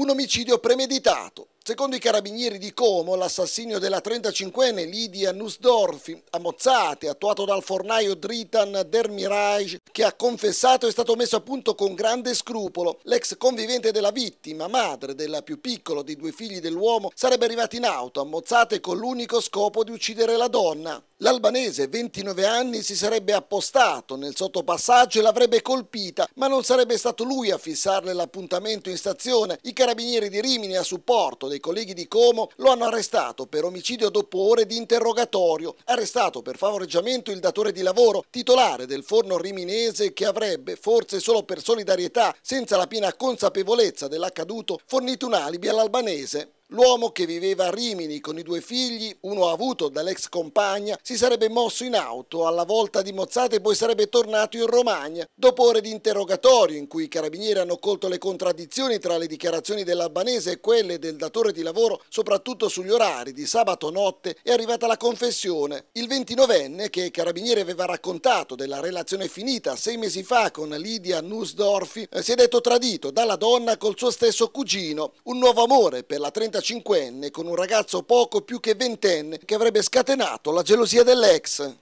un omicidio premeditato. Secondo i carabinieri di Como, l'assassinio della 35enne Lidia Nusdorfi, a Mozzate, attuato dal fornaio Dritan Dermiraj, che ha confessato è stato messo a punto con grande scrupolo. L'ex convivente della vittima, madre della più piccola dei due figli dell'uomo, sarebbe arrivata in auto a Mozzate con l'unico scopo di uccidere la donna. L'albanese, 29 anni, si sarebbe appostato nel sottopassaggio e l'avrebbe colpita, ma non sarebbe stato lui a fissarle l'appuntamento in stazione. I carabinieri di Rimini, a supporto dei colleghi di Como, lo hanno arrestato per omicidio dopo ore di interrogatorio, arrestato per favoreggiamento il datore di lavoro, titolare del forno riminese che avrebbe, forse solo per solidarietà, senza la piena consapevolezza dell'accaduto, fornito un alibi all'albanese. L'uomo che viveva a Rimini con i due figli, uno avuto dall'ex compagna, si sarebbe mosso in auto alla volta di Mozzate e poi sarebbe tornato in Romagna dopo ore di interrogatorio in cui i carabinieri hanno colto le contraddizioni tra le dichiarazioni dell'albanese e quelle del datore di lavoro, soprattutto sugli orari di sabato notte, è arrivata la confessione. Il 29enne, che i carabinieri aveva raccontato della relazione finita sei mesi fa con Lidia Nusdorfi, eh, si è detto tradito dalla donna col suo stesso cugino, un nuovo amore per la 30 35enne con un ragazzo poco più che ventenne che avrebbe scatenato la gelosia dell'ex.